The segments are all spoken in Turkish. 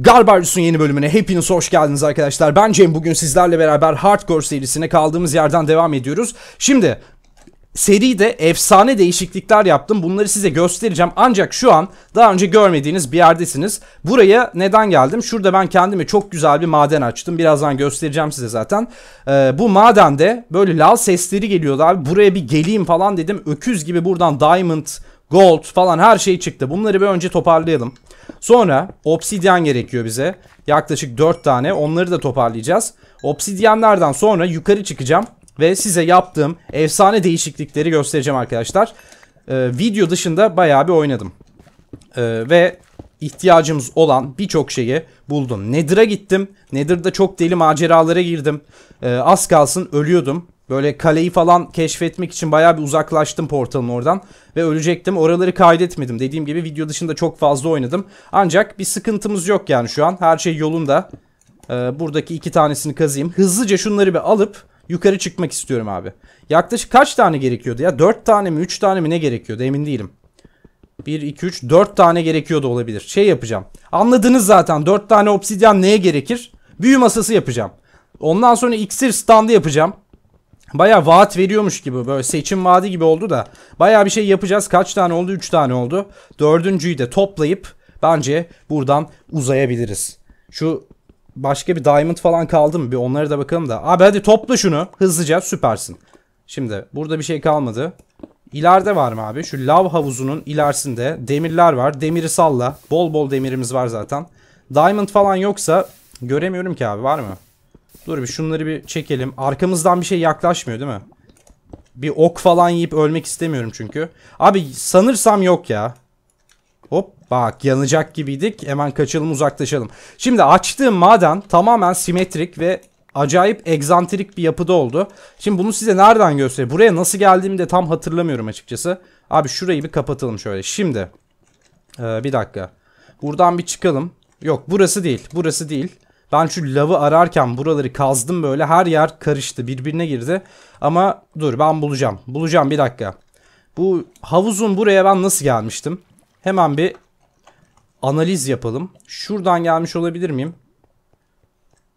Garbarcus'un yeni bölümüne hepiniz hoş geldiniz arkadaşlar. Ben Cem. Bugün sizlerle beraber Hardcore serisine kaldığımız yerden devam ediyoruz. Şimdi seride efsane değişiklikler yaptım. Bunları size göstereceğim. Ancak şu an daha önce görmediğiniz bir yerdesiniz. Buraya neden geldim? Şurada ben kendime çok güzel bir maden açtım. Birazdan göstereceğim size zaten. Ee, bu madende böyle lal sesleri geliyordu abi. Buraya bir geleyim falan dedim. Öküz gibi buradan diamond, gold falan her şey çıktı. Bunları bir önce toparlayalım. Sonra obsidyen gerekiyor bize. Yaklaşık 4 tane. Onları da toparlayacağız. Obsidyenlerden sonra yukarı çıkacağım. Ve size yaptığım efsane değişiklikleri göstereceğim arkadaşlar. Ee, video dışında bayağı bir oynadım. Ee, ve ihtiyacımız olan birçok şeyi buldum. Nether'a gittim. Nether'da çok deli maceralara girdim. Ee, az kalsın ölüyordum. Böyle kaleyi falan keşfetmek için bayağı bir uzaklaştım portalın oradan. Ve ölecektim. Oraları kaydetmedim. Dediğim gibi video dışında çok fazla oynadım. Ancak bir sıkıntımız yok yani şu an. Her şey yolunda. Ee, buradaki iki tanesini kazıyım. Hızlıca şunları bir alıp yukarı çıkmak istiyorum abi. Yaklaşık kaç tane gerekiyordu ya? Dört tane mi Üç tane mi ne gerekiyordu emin değilim. Bir iki üç dört tane gerekiyordu olabilir. Şey yapacağım. Anladınız zaten Dört tane obsidyen neye gerekir? Büyü masası yapacağım. Ondan sonra iksir standı yapacağım. Baya vaat veriyormuş gibi böyle seçim vaadi gibi oldu da. Baya bir şey yapacağız. Kaç tane oldu? 3 tane oldu. Dördüncüyü de toplayıp bence buradan uzayabiliriz. Şu başka bir diamond falan kaldı mı? Bir onları da bakalım da. Abi hadi topla şunu. Hızlıca süpersin. Şimdi burada bir şey kalmadı. İleride var mı abi? Şu lav havuzunun ilerisinde demirler var. Demiri salla. Bol bol demirimiz var zaten. Diamond falan yoksa göremiyorum ki abi var mı? Dur bir şunları bir çekelim. Arkamızdan bir şey yaklaşmıyor değil mi? Bir ok falan yiyip ölmek istemiyorum çünkü. Abi sanırsam yok ya. Hop bak yanacak gibiydik. Hemen kaçalım uzaklaşalım. Şimdi açtığım maden tamamen simetrik ve acayip egzantrik bir yapıda oldu. Şimdi bunu size nereden göstereyim? Buraya nasıl geldiğimi de tam hatırlamıyorum açıkçası. Abi şurayı bir kapatalım şöyle. Şimdi ee, bir dakika. Buradan bir çıkalım. Yok burası değil. Burası değil. Ben şu lavı ararken buraları kazdım böyle her yer karıştı birbirine girdi. Ama dur ben bulacağım. Bulacağım bir dakika. Bu havuzun buraya ben nasıl gelmiştim? Hemen bir analiz yapalım. Şuradan gelmiş olabilir miyim?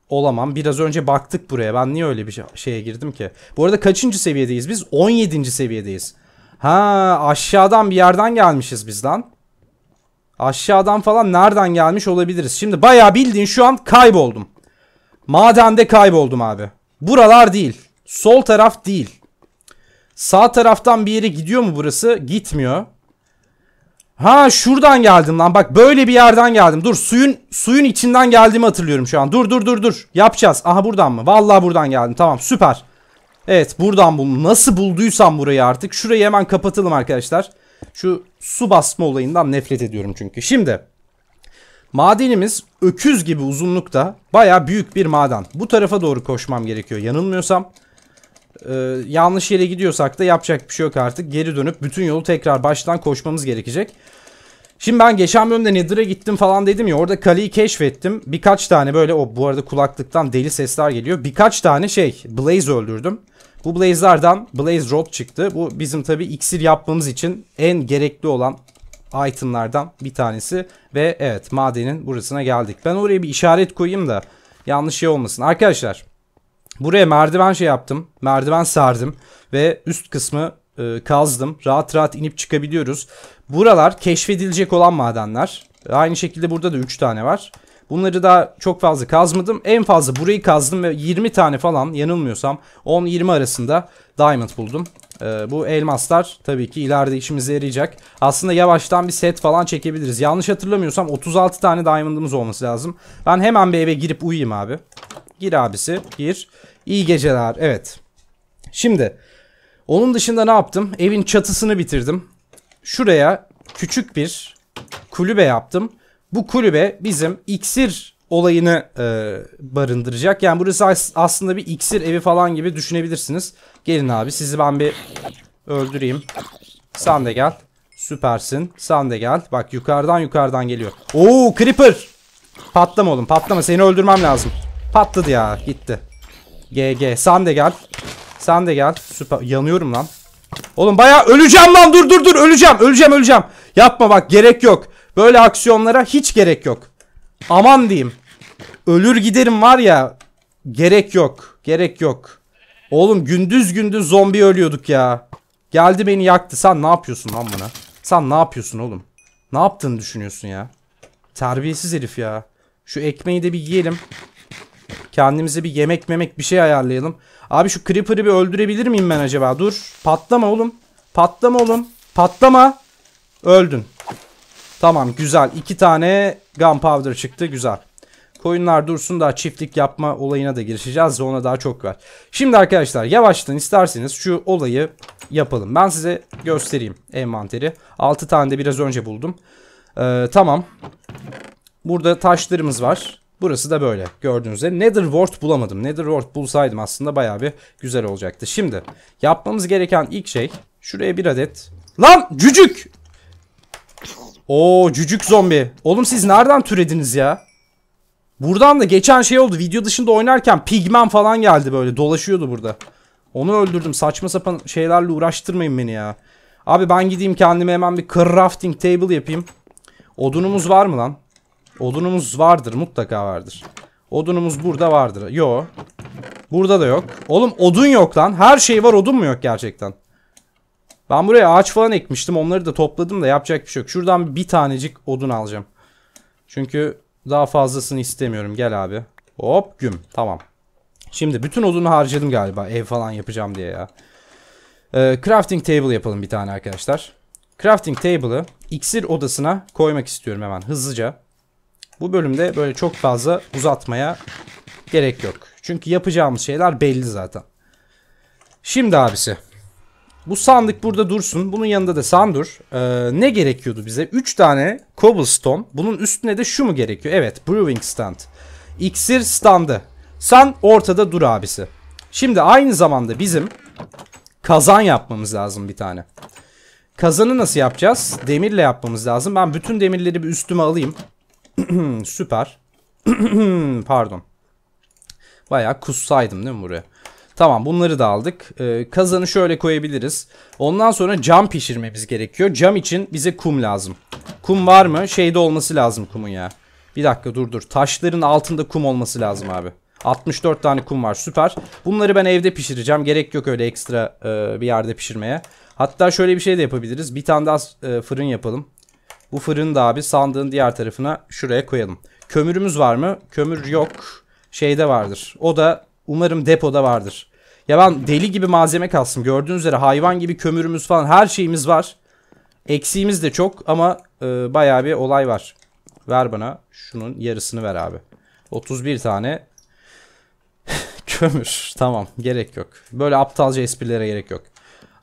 Olamam. Biraz önce baktık buraya. Ben niye öyle bir şeye girdim ki? Bu arada kaçıncı seviyedeyiz biz? 17. seviyedeyiz. Ha aşağıdan bir yerden gelmişiz bizden. Aşağıdan falan nereden gelmiş olabiliriz? Şimdi baya bildiğin şu an kayboldum. Madende kayboldum abi. Buralar değil. Sol taraf değil. Sağ taraftan bir yere gidiyor mu burası? Gitmiyor. Ha şuradan geldim lan. Bak böyle bir yerden geldim. Dur suyun suyun içinden geldiğimi hatırlıyorum şu an. Dur dur dur dur. Yapacağız. Aha buradan mı? Vallahi buradan geldim. Tamam süper. Evet buradan buldum. Nasıl bulduysam burayı artık. Şurayı hemen kapatalım arkadaşlar. Şu su basma olayından nefret ediyorum çünkü. Şimdi madenimiz öküz gibi uzunlukta baya büyük bir maden. Bu tarafa doğru koşmam gerekiyor yanılmıyorsam. Ee, yanlış yere gidiyorsak da yapacak bir şey yok artık. Geri dönüp bütün yolu tekrar baştan koşmamız gerekecek. Şimdi ben geçen bölümde Nether'a gittim falan dedim ya orada kaleyi keşfettim. Birkaç tane böyle o bu arada kulaklıktan deli sesler geliyor. Birkaç tane şey Blaze öldürdüm. Bu Blaze'lardan Blaze Rod çıktı. Bu bizim tabi iksir yapmamız için en gerekli olan itemlardan bir tanesi. Ve evet madenin burasına geldik. Ben oraya bir işaret koyayım da yanlış şey olmasın. Arkadaşlar buraya merdiven şey yaptım. Merdiven sardım ve üst kısmı e, kazdım. Rahat rahat inip çıkabiliyoruz. Buralar keşfedilecek olan madenler. Aynı şekilde burada da 3 tane var. Bunları daha çok fazla kazmadım. En fazla burayı kazdım ve 20 tane falan yanılmıyorsam 10-20 arasında diamond buldum. Ee, bu elmaslar tabii ki ileride işimize yarayacak. Aslında yavaştan bir set falan çekebiliriz. Yanlış hatırlamıyorsam 36 tane diamond'ımız olması lazım. Ben hemen bir eve girip uyuyayım abi. Gir abisi gir. İyi geceler evet. Şimdi onun dışında ne yaptım? Evin çatısını bitirdim. Şuraya küçük bir kulübe yaptım bu kulübe bizim iksir olayını e, barındıracak. Yani burası as aslında bir iksir evi falan gibi düşünebilirsiniz. Gelin abi sizi ben bir öldüreyim. Sen de gel. Süpersin. Sen de gel. Bak yukarıdan yukarıdan geliyor. Oo creeper. Patlama oğlum patlama seni öldürmem lazım. Patladı ya gitti. GG sen de gel. Sen de gel. Süper. Yanıyorum lan. Oğlum baya öleceğim lan dur dur dur öleceğim öleceğim öleceğim. Yapma bak gerek yok. Böyle aksiyonlara hiç gerek yok. Aman diyeyim. Ölür giderim var ya. Gerek yok. Gerek yok. Oğlum gündüz gündüz zombi ölüyorduk ya. Geldi beni yaktı. Sen ne yapıyorsun lan buna? Sen ne yapıyorsun oğlum? Ne yaptığını düşünüyorsun ya? Terbiyesiz herif ya. Şu ekmeği de bir yiyelim. Kendimize bir yemek memek bir şey ayarlayalım. Abi şu creeper'ı bir öldürebilir miyim ben acaba? Dur. Patlama oğlum. Patlama oğlum. Patlama. Öldün. Tamam güzel. İki tane gunpowder çıktı. Güzel. Koyunlar dursun daha çiftlik yapma olayına da girişeceğiz ve ona daha çok var. Şimdi arkadaşlar yavaştan isterseniz şu olayı yapalım. Ben size göstereyim envanteri. 6 tane de biraz önce buldum. Ee, tamam. Burada taşlarımız var. Burası da böyle gördüğünüz gibi. Nether bulamadım. Nether Wart bulsaydım aslında baya bir güzel olacaktı. Şimdi yapmamız gereken ilk şey şuraya bir adet. Lan cücük! Oo cücük zombi. Oğlum siz nereden türediniz ya? Buradan da geçen şey oldu. Video dışında oynarken pigmen falan geldi böyle. Dolaşıyordu burada. Onu öldürdüm. Saçma sapan şeylerle uğraştırmayın beni ya. Abi ben gideyim kendime hemen bir crafting table yapayım. Odunumuz var mı lan? Odunumuz vardır. Mutlaka vardır. Odunumuz burada vardır. Yo. Burada da yok. Oğlum odun yok lan. Her şey var odun mu yok gerçekten? Ben buraya ağaç falan ekmiştim. Onları da topladım da yapacak bir şey yok. Şuradan bir tanecik odun alacağım. Çünkü daha fazlasını istemiyorum. Gel abi. Hop güm. Tamam. Şimdi bütün odunu harcadım galiba. Ev falan yapacağım diye ya. Ee, crafting table yapalım bir tane arkadaşlar. Crafting table'ı iksir odasına koymak istiyorum hemen hızlıca. Bu bölümde böyle çok fazla uzatmaya gerek yok. Çünkü yapacağımız şeyler belli zaten. Şimdi abisi. Bu sandık burada dursun. Bunun yanında da sen Ee, ne gerekiyordu bize? 3 tane cobblestone. Bunun üstüne de şu mu gerekiyor? Evet brewing stand. İksir standı. Sen ortada dur abisi. Şimdi aynı zamanda bizim kazan yapmamız lazım bir tane. Kazanı nasıl yapacağız? Demirle yapmamız lazım. Ben bütün demirleri bir üstüme alayım. Süper. Pardon. Bayağı kussaydım değil mi buraya? Tamam bunları da aldık. Ee, kazanı şöyle koyabiliriz. Ondan sonra cam pişirmemiz gerekiyor. Cam için bize kum lazım. Kum var mı? Şeyde olması lazım kumun ya. Bir dakika dur dur. Taşların altında kum olması lazım abi. 64 tane kum var süper. Bunları ben evde pişireceğim. Gerek yok öyle ekstra e, bir yerde pişirmeye. Hatta şöyle bir şey de yapabiliriz. Bir tane daha e, fırın yapalım. Bu fırını da abi sandığın diğer tarafına şuraya koyalım. Kömürümüz var mı? Kömür yok. Şeyde vardır. O da umarım depoda vardır. Ya ben deli gibi malzeme kastım. Gördüğünüz üzere hayvan gibi kömürümüz falan her şeyimiz var. Eksiğimiz de çok ama e, bayağı bir olay var. Ver bana şunun yarısını ver abi. 31 tane kömür. Tamam gerek yok. Böyle aptalca esprilere gerek yok.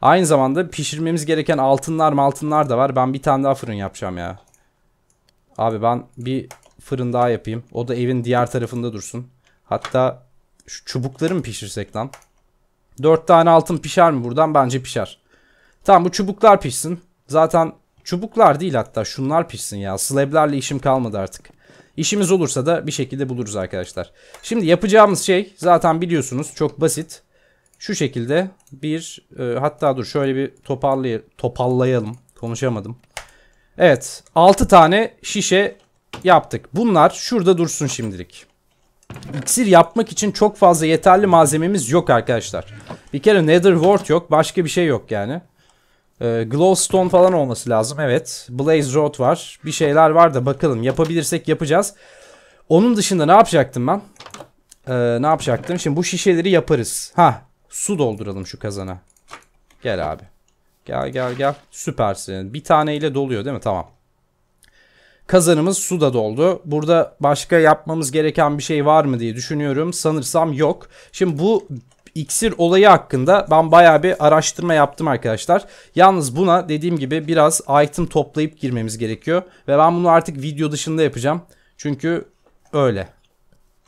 Aynı zamanda pişirmemiz gereken altınlar maltınlar da var. Ben bir tane daha fırın yapacağım ya. Abi ben bir fırın daha yapayım. O da evin diğer tarafında dursun. Hatta şu çubukları mı pişirsek lan? 4 tane altın pişer mi buradan? Bence pişer. Tamam bu çubuklar pişsin. Zaten çubuklar değil hatta şunlar pişsin ya. Slab'lerle işim kalmadı artık. İşimiz olursa da bir şekilde buluruz arkadaşlar. Şimdi yapacağımız şey zaten biliyorsunuz çok basit. Şu şekilde bir e, hatta dur şöyle bir toparlay toparlayalım. Konuşamadım. Evet 6 tane şişe yaptık. Bunlar şurada dursun şimdilik iksir yapmak için çok fazla yeterli malzememiz yok arkadaşlar. Bir kere Nether Ward yok. Başka bir şey yok yani. Ee, glowstone falan olması lazım. Evet. Blaze Rod var. Bir şeyler var da bakalım. Yapabilirsek yapacağız. Onun dışında ne yapacaktım ben? Ee, ne yapacaktım? Şimdi bu şişeleri yaparız. Ha, su dolduralım şu kazana. Gel abi. Gel gel gel. Süpersin. Bir taneyle doluyor değil mi? Tamam. Kazanımız su da doldu. Burada başka yapmamız gereken bir şey var mı diye düşünüyorum. Sanırsam yok. Şimdi bu iksir olayı hakkında ben baya bir araştırma yaptım arkadaşlar. Yalnız buna dediğim gibi biraz item toplayıp girmemiz gerekiyor. Ve ben bunu artık video dışında yapacağım. Çünkü öyle.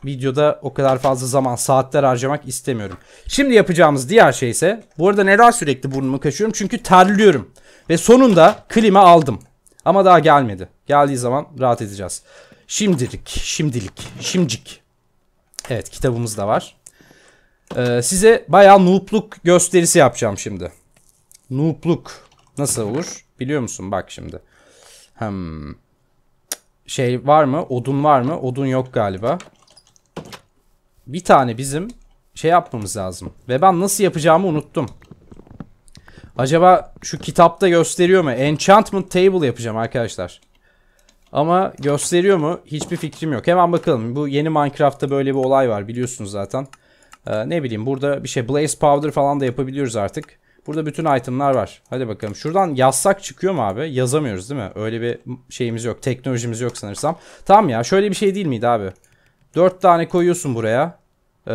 Videoda o kadar fazla zaman saatler harcamak istemiyorum. Şimdi yapacağımız diğer şey ise bu arada neden sürekli burnumu kaşıyorum? Çünkü terliyorum. Ve sonunda klima aldım. Ama daha gelmedi. Geldiği zaman rahat edeceğiz. Şimdilik, şimdilik, şimcik. Evet kitabımız da var. Ee, size bayağı noobluk gösterisi yapacağım şimdi. Noobluk nasıl olur biliyor musun? Bak şimdi. Hmm. Şey var mı? Odun var mı? Odun yok galiba. Bir tane bizim şey yapmamız lazım. Ve ben nasıl yapacağımı unuttum. Acaba şu kitapta gösteriyor mu? Enchantment Table yapacağım arkadaşlar. Ama gösteriyor mu? Hiçbir fikrim yok. Hemen bakalım. Bu yeni Minecraft'ta böyle bir olay var biliyorsunuz zaten. Ee, ne bileyim burada bir şey Blaze Powder falan da yapabiliyoruz artık. Burada bütün itemlar var. Hadi bakalım. Şuradan yazsak çıkıyor mu abi? Yazamıyoruz değil mi? Öyle bir şeyimiz yok. Teknolojimiz yok sanırsam. Tamam ya şöyle bir şey değil miydi abi? 4 tane koyuyorsun buraya. 2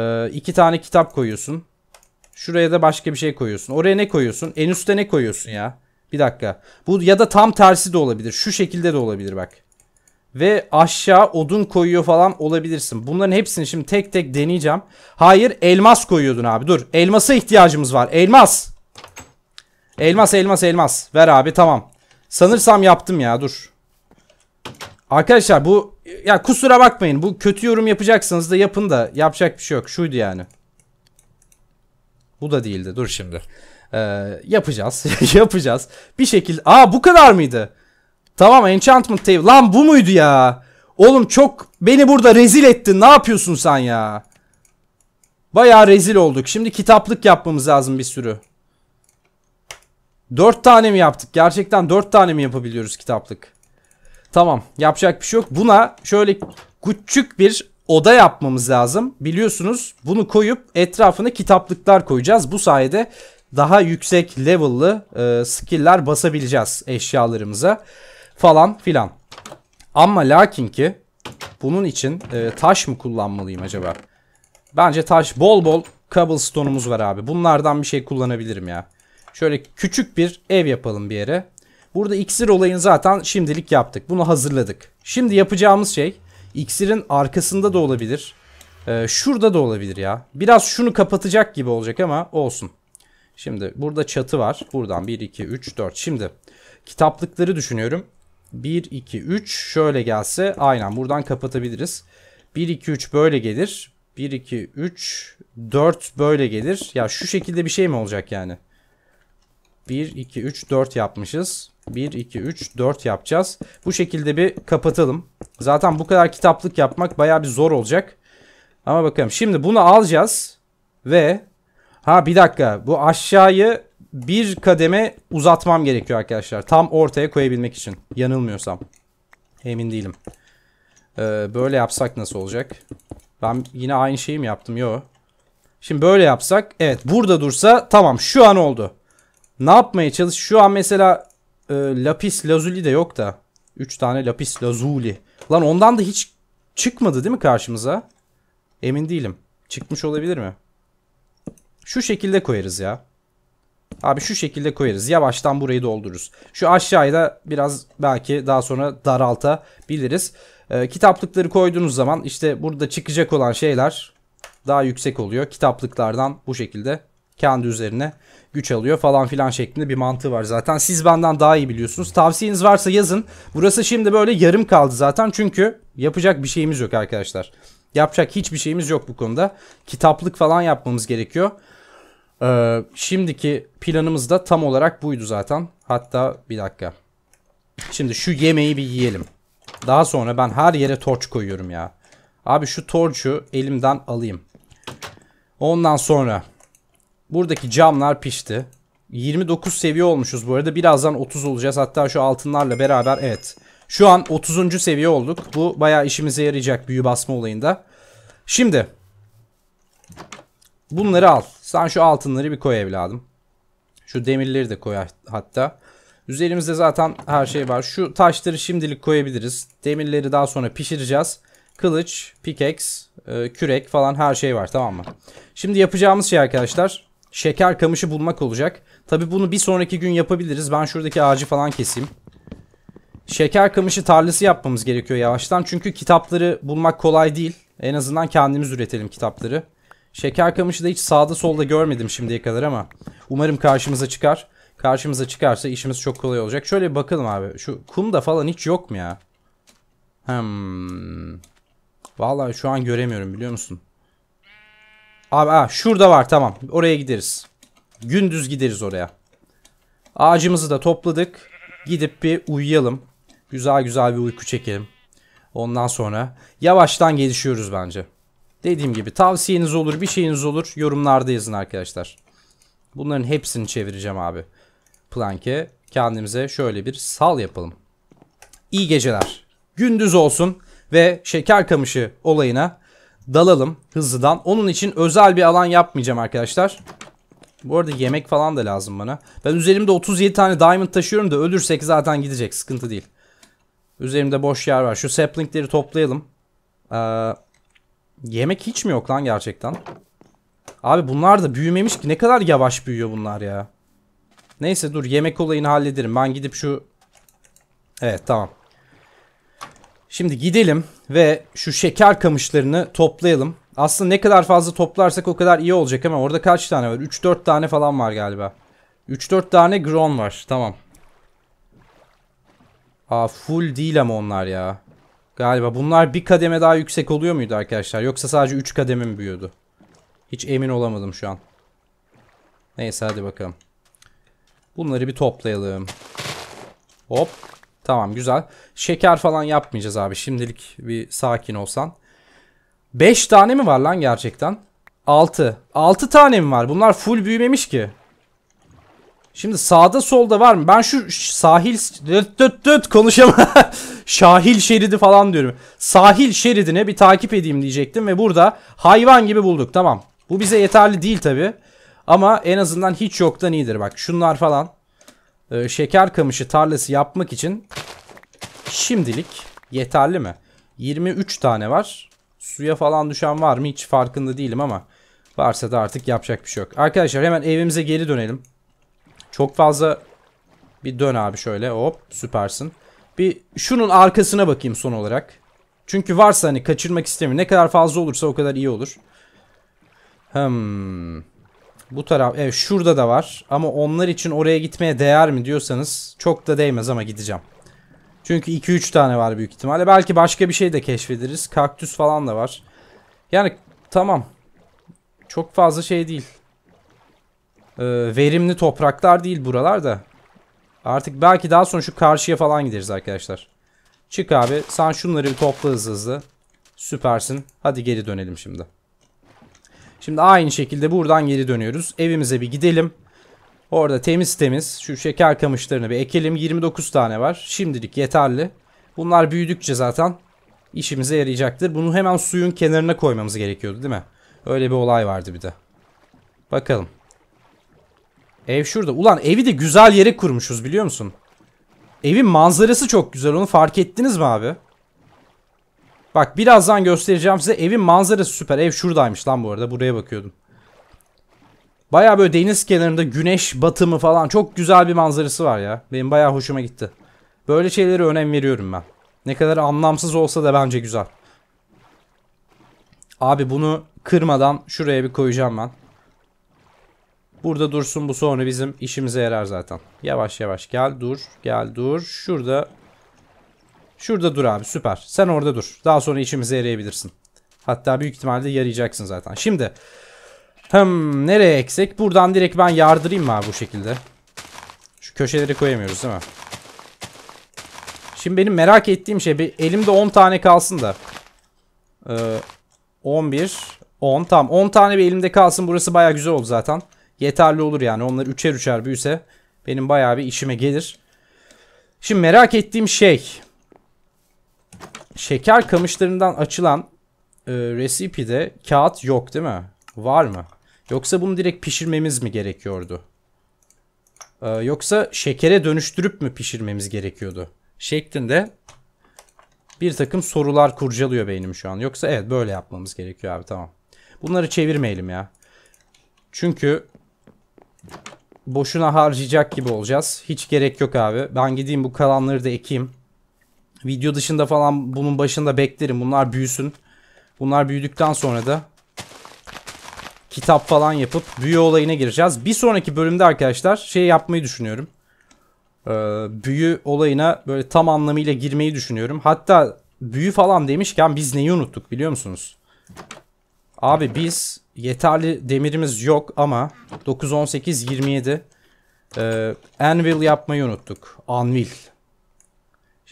ee, tane kitap koyuyorsun. Şuraya da başka bir şey koyuyorsun. Oraya ne koyuyorsun? En üstte ne koyuyorsun ya? Bir dakika. Bu ya da tam tersi de olabilir. Şu şekilde de olabilir bak. Ve aşağı odun koyuyor falan olabilirsin. Bunların hepsini şimdi tek tek deneyeceğim. Hayır elmas koyuyordun abi. Dur elmasa ihtiyacımız var. Elmas. Elmas elmas elmas. Ver abi tamam. Sanırsam yaptım ya dur. Arkadaşlar bu ya kusura bakmayın. Bu kötü yorum yapacaksanız da yapın da yapacak bir şey yok. Şuydu yani. Bu da değildi. Dur şimdi. Ee, yapacağız. yapacağız. Bir şekilde. Aa bu kadar mıydı? Tamam enchantment table. Lan bu muydu ya? Oğlum çok beni burada rezil ettin. Ne yapıyorsun sen ya? Baya rezil olduk. Şimdi kitaplık yapmamız lazım bir sürü. Dört tane mi yaptık? Gerçekten dört tane mi yapabiliyoruz kitaplık? Tamam. Yapacak bir şey yok. Buna şöyle küçük bir oda yapmamız lazım. Biliyorsunuz bunu koyup etrafına kitaplıklar koyacağız. Bu sayede daha yüksek level'lı e, skill'ler basabileceğiz eşyalarımıza falan filan. Ama lakin ki bunun için e, taş mı kullanmalıyım acaba? Bence taş bol bol cobblestone'umuz var abi. Bunlardan bir şey kullanabilirim ya. Şöyle küçük bir ev yapalım bir yere. Burada iksir olayını zaten şimdilik yaptık. Bunu hazırladık. Şimdi yapacağımız şey İksirin arkasında da olabilir. Ee, şurada da olabilir ya. Biraz şunu kapatacak gibi olacak ama olsun. Şimdi burada çatı var. Buradan 1, 2, 3, 4. Şimdi kitaplıkları düşünüyorum. 1, 2, 3 şöyle gelse aynen buradan kapatabiliriz. 1, 2, 3 böyle gelir. 1, 2, 3, 4 böyle gelir. Ya şu şekilde bir şey mi olacak yani? 1, 2, 3, 4 yapmışız. 1, 2, 3, 4 yapacağız. Bu şekilde bir kapatalım. Zaten bu kadar kitaplık yapmak baya bir zor olacak. Ama bakalım. Şimdi bunu alacağız. Ve ha bir dakika. Bu aşağıyı bir kademe uzatmam gerekiyor arkadaşlar. Tam ortaya koyabilmek için. Yanılmıyorsam. Emin değilim. Ee, böyle yapsak nasıl olacak? Ben yine aynı şeyi mi yaptım? Yok. Şimdi böyle yapsak. Evet burada dursa tamam şu an oldu. Ne yapmaya çalış? Şu an mesela e, lapis lazuli de yok da. 3 tane lapis lazuli. Lan ondan da hiç çıkmadı değil mi karşımıza? Emin değilim. Çıkmış olabilir mi? Şu şekilde koyarız ya. Abi şu şekilde koyarız. Yavaştan burayı doldururuz. Şu aşağıya da biraz belki daha sonra daraltabiliriz. E, kitaplıkları koyduğunuz zaman işte burada çıkacak olan şeyler daha yüksek oluyor. Kitaplıklardan bu şekilde kendi üzerine güç alıyor falan filan şeklinde bir mantığı var zaten. Siz benden daha iyi biliyorsunuz. Tavsiyeniz varsa yazın. Burası şimdi böyle yarım kaldı zaten çünkü yapacak bir şeyimiz yok arkadaşlar. Yapacak hiçbir şeyimiz yok bu konuda. Kitaplık falan yapmamız gerekiyor. Ee, şimdiki planımız da tam olarak buydu zaten. Hatta bir dakika. Şimdi şu yemeği bir yiyelim. Daha sonra ben her yere torç koyuyorum ya. Abi şu torçu elimden alayım. Ondan sonra Buradaki camlar pişti. 29 seviye olmuşuz bu arada. Birazdan 30 olacağız. Hatta şu altınlarla beraber evet. Şu an 30. seviye olduk. Bu bayağı işimize yarayacak büyü basma olayında. Şimdi bunları al. Sen şu altınları bir koy evladım. Şu demirleri de koy hatta. Üzerimizde zaten her şey var. Şu taşları şimdilik koyabiliriz. Demirleri daha sonra pişireceğiz. Kılıç, pickaxe, e, kürek falan her şey var tamam mı? Şimdi yapacağımız şey arkadaşlar şeker kamışı bulmak olacak. Tabi bunu bir sonraki gün yapabiliriz. Ben şuradaki ağacı falan keseyim. Şeker kamışı tarlası yapmamız gerekiyor yavaştan. Çünkü kitapları bulmak kolay değil. En azından kendimiz üretelim kitapları. Şeker kamışı da hiç sağda solda görmedim şimdiye kadar ama. Umarım karşımıza çıkar. Karşımıza çıkarsa işimiz çok kolay olacak. Şöyle bir bakalım abi. Şu kum da falan hiç yok mu ya? Hmm. Vallahi şu an göremiyorum biliyor musun? Abi ha, şurada var tamam. Oraya gideriz. Gündüz gideriz oraya. Ağacımızı da topladık. Gidip bir uyuyalım. Güzel güzel bir uyku çekelim. Ondan sonra yavaştan gelişiyoruz bence. Dediğim gibi tavsiyeniz olur bir şeyiniz olur. Yorumlarda yazın arkadaşlar. Bunların hepsini çevireceğim abi. Plank'e kendimize şöyle bir sal yapalım. İyi geceler. Gündüz olsun ve şeker kamışı olayına dalalım hızlıdan. Onun için özel bir alan yapmayacağım arkadaşlar. Bu arada yemek falan da lazım bana. Ben üzerimde 37 tane diamond taşıyorum da ölürsek zaten gidecek. Sıkıntı değil. Üzerimde boş yer var. Şu saplingleri toplayalım. Ee, yemek hiç mi yok lan gerçekten? Abi bunlar da büyümemiş ki. Ne kadar yavaş büyüyor bunlar ya. Neyse dur yemek olayını hallederim. Ben gidip şu... Evet tamam. Şimdi gidelim ve şu şeker kamışlarını toplayalım. Aslında ne kadar fazla toplarsak o kadar iyi olacak ama orada kaç tane var? 3-4 tane falan var galiba. 3-4 tane Gron var. Tamam. Aa full değil ama onlar ya. Galiba bunlar bir kademe daha yüksek oluyor muydu arkadaşlar? Yoksa sadece 3 kademe mi büyüyordu? Hiç emin olamadım şu an. Neyse hadi bakalım. Bunları bir toplayalım. Hop. Tamam güzel. Şeker falan yapmayacağız abi. Şimdilik bir sakin olsan. 5 tane mi var lan gerçekten? 6. 6 tane mi var? Bunlar full büyümemiş ki. Şimdi sağda solda var mı? Ben şu sahil döt döt döt konuşamam. Şahil şeridi falan diyorum. Sahil şeridine bir takip edeyim diyecektim ve burada hayvan gibi bulduk. Tamam. Bu bize yeterli değil tabi. Ama en azından hiç yoktan iyidir bak. Şunlar falan e, şeker kamışı tarlası yapmak için şimdilik yeterli mi? 23 tane var. Suya falan düşen var mı hiç farkında değilim ama varsa da artık yapacak bir şey yok. Arkadaşlar hemen evimize geri dönelim. Çok fazla bir dön abi şöyle hop süpersin. Bir şunun arkasına bakayım son olarak. Çünkü varsa hani kaçırmak istemiyorum. Ne kadar fazla olursa o kadar iyi olur. Hmm. Bu taraf evet şurada da var ama onlar için oraya gitmeye değer mi diyorsanız çok da değmez ama gideceğim. Çünkü 2-3 tane var büyük ihtimalle. Belki başka bir şey de keşfederiz. Kaktüs falan da var. Yani tamam. Çok fazla şey değil. Ee, verimli topraklar değil buralar da. Artık belki daha sonra şu karşıya falan gideriz arkadaşlar. Çık abi. Sen şunları bir topla hızlı hızlı. Süpersin. Hadi geri dönelim şimdi. Şimdi aynı şekilde buradan geri dönüyoruz. Evimize bir gidelim. Orada temiz temiz şu şeker kamışlarını bir ekelim. 29 tane var. Şimdilik yeterli. Bunlar büyüdükçe zaten işimize yarayacaktır. Bunu hemen suyun kenarına koymamız gerekiyordu değil mi? Öyle bir olay vardı bir de. Bakalım. Ev şurada. Ulan evi de güzel yere kurmuşuz biliyor musun? Evin manzarası çok güzel onu fark ettiniz mi abi? Bak birazdan göstereceğim size. Evin manzarası süper. Ev şuradaymış lan bu arada. Buraya bakıyordum. Baya böyle deniz kenarında güneş batımı falan. Çok güzel bir manzarası var ya. Benim baya hoşuma gitti. Böyle şeylere önem veriyorum ben. Ne kadar anlamsız olsa da bence güzel. Abi bunu kırmadan şuraya bir koyacağım ben. Burada dursun bu sonra bizim işimize yarar zaten. Yavaş yavaş gel dur gel dur. Şurada Şurada dur abi süper. Sen orada dur. Daha sonra içimize yarayabilirsin. Hatta büyük ihtimalle yarayacaksın zaten. Şimdi hem nereye eksek? Buradan direkt ben yardırayım mı abi bu şekilde? Şu köşeleri koyamıyoruz değil mi? Şimdi benim merak ettiğim şey bir elimde 10 tane kalsın da. Ee, 11 10 tamam 10 tane bir elimde kalsın. Burası baya güzel oldu zaten. Yeterli olur yani. Onlar üçer üçer büyüse benim baya bir işime gelir. Şimdi merak ettiğim şey şeker kamışlarından açılan e, resipide kağıt yok değil mi? Var mı? Yoksa bunu direkt pişirmemiz mi gerekiyordu? Ee, yoksa şekere dönüştürüp mü pişirmemiz gerekiyordu? Şeklinde bir takım sorular kurcalıyor beynim şu an. Yoksa evet böyle yapmamız gerekiyor abi tamam. Bunları çevirmeyelim ya. Çünkü boşuna harcayacak gibi olacağız. Hiç gerek yok abi. Ben gideyim bu kalanları da ekeyim. Video dışında falan bunun başında beklerim. Bunlar büyüsün. Bunlar büyüdükten sonra da kitap falan yapıp büyü olayına gireceğiz. Bir sonraki bölümde arkadaşlar şey yapmayı düşünüyorum. Ee, büyü olayına böyle tam anlamıyla girmeyi düşünüyorum. Hatta büyü falan demişken biz neyi unuttuk biliyor musunuz? Abi biz yeterli demirimiz yok ama 9, 18, 27 ee, anvil yapmayı unuttuk. Anvil.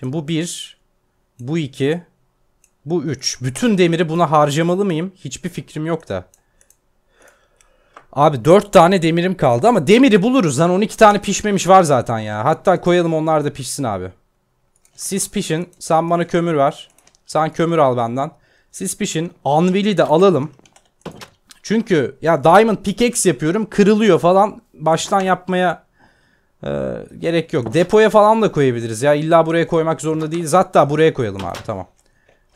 Şimdi bu 1, bu 2, bu 3. Bütün demiri buna harcamalı mıyım? Hiçbir fikrim yok da. Abi 4 tane demirim kaldı ama demiri buluruz lan. 12 tane pişmemiş var zaten ya. Hatta koyalım onlar da pişsin abi. Siz pişin. Sen bana kömür ver. Sen kömür al benden. Siz pişin. Anvil'i de alalım. Çünkü ya diamond pickaxe yapıyorum. Kırılıyor falan. Baştan yapmaya ee, gerek yok. Depoya falan da koyabiliriz ya. İlla buraya koymak zorunda değiliz. Hatta buraya koyalım abi tamam.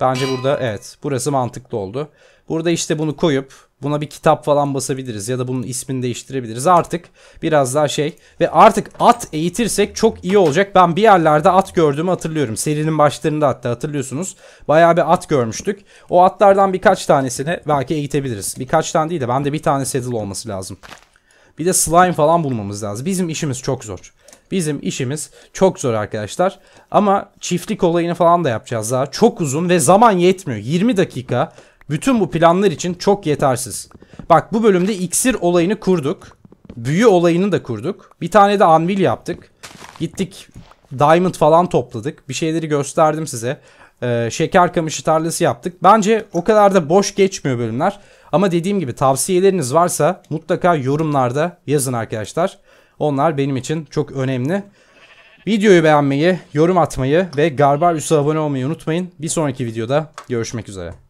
Bence burada evet burası mantıklı oldu. Burada işte bunu koyup buna bir kitap falan basabiliriz ya da bunun ismini değiştirebiliriz. Artık biraz daha şey ve artık at eğitirsek çok iyi olacak. Ben bir yerlerde at gördüğümü hatırlıyorum. Serinin başlarında hatta hatırlıyorsunuz. Bayağı bir at görmüştük. O atlardan birkaç tanesini belki eğitebiliriz. Birkaç tane değil de bende bir tane saddle olması lazım. Bir de slime falan bulmamız lazım. Bizim işimiz çok zor. Bizim işimiz çok zor arkadaşlar. Ama çiftlik olayını falan da yapacağız daha. Çok uzun ve zaman yetmiyor. 20 dakika bütün bu planlar için çok yetersiz. Bak bu bölümde iksir olayını kurduk. Büyü olayını da kurduk. Bir tane de anvil yaptık. Gittik diamond falan topladık. Bir şeyleri gösterdim size. Ee, şeker kamışı tarlası yaptık. Bence o kadar da boş geçmiyor bölümler. Ama dediğim gibi tavsiyeleriniz varsa mutlaka yorumlarda yazın arkadaşlar. Onlar benim için çok önemli. Videoyu beğenmeyi, yorum atmayı ve Garbar Üs'e abone olmayı unutmayın. Bir sonraki videoda görüşmek üzere.